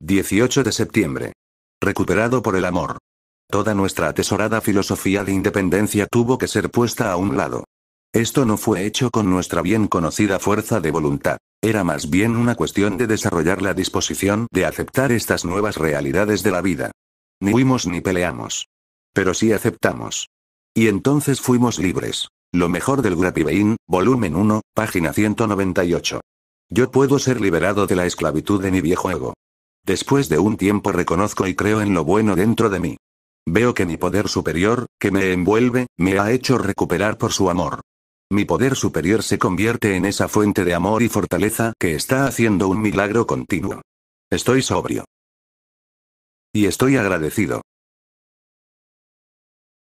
18 de septiembre. Recuperado por el amor. Toda nuestra atesorada filosofía de independencia tuvo que ser puesta a un lado. Esto no fue hecho con nuestra bien conocida fuerza de voluntad. Era más bien una cuestión de desarrollar la disposición de aceptar estas nuevas realidades de la vida. Ni huimos ni peleamos. Pero sí aceptamos. Y entonces fuimos libres. Lo mejor del Grapevine, volumen 1, página 198. Yo puedo ser liberado de la esclavitud de mi viejo ego. Después de un tiempo reconozco y creo en lo bueno dentro de mí. Veo que mi poder superior, que me envuelve, me ha hecho recuperar por su amor. Mi poder superior se convierte en esa fuente de amor y fortaleza que está haciendo un milagro continuo. Estoy sobrio. Y estoy agradecido.